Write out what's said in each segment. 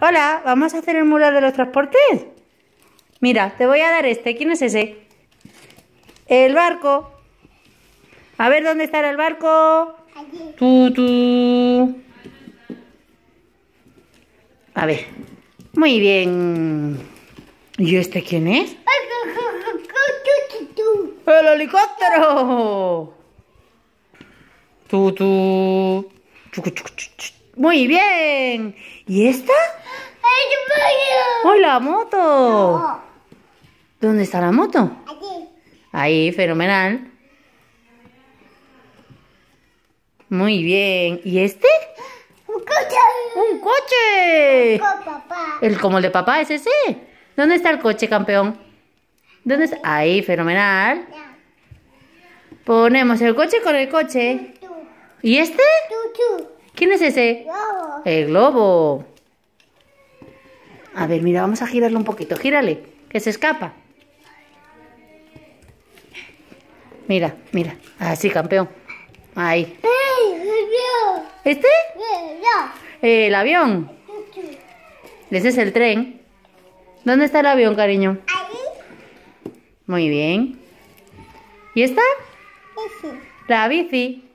Hola, ¿vamos a hacer el mural de los transportes? Mira, te voy a dar este. ¿Quién es ese? El barco. A ver, ¿dónde estará el barco? Allí. Tú, A ver. Muy bien. ¿Y este quién es? ¡El helicóptero! Tú, tú. Muy bien. ¿Y esta? ¡Hola, moto! ¿Dónde está la moto? Aquí. Ahí, fenomenal. Muy bien. ¿Y este? ¡Un coche! ¡Un coche! papá. ¿El como el de papá es ese? ¿Dónde está el coche, campeón? ¿Dónde está? Ahí, fenomenal. Ponemos el coche con el coche. ¿Y este? ¿Quién es ese? El globo. A ver, mira, vamos a girarlo un poquito. Gírale, que se escapa. Mira, mira. Así, campeón. Ahí. ¿Este? El avión. Ese es el tren. ¿Dónde está el avión, cariño? Ahí. Muy bien. ¿Y esta? La bici.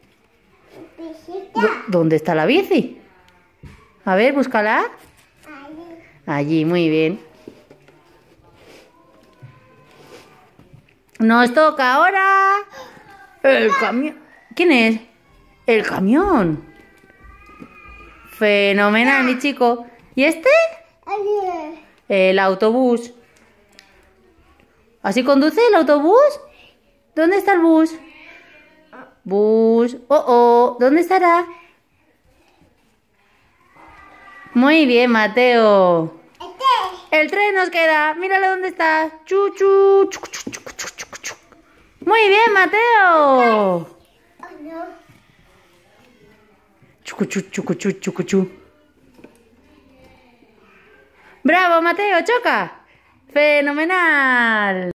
¿Dónde está la bici? A ver, búscala. Allí, muy bien. Nos toca ahora el camión. ¿Quién es? El camión. Fenomenal, mi chico. ¿Y este? El autobús. ¿Así conduce el autobús? ¿Dónde está el bus? Bus. Oh, oh. ¿Dónde estará? Muy bien, Mateo. El tren nos queda. míralo dónde está. Chuchu. Chucu, chucu, chucu, Muy bien, Mateo. Chucu, chucu, chucu, chucu, Bravo, Mateo, choca. Fenomenal.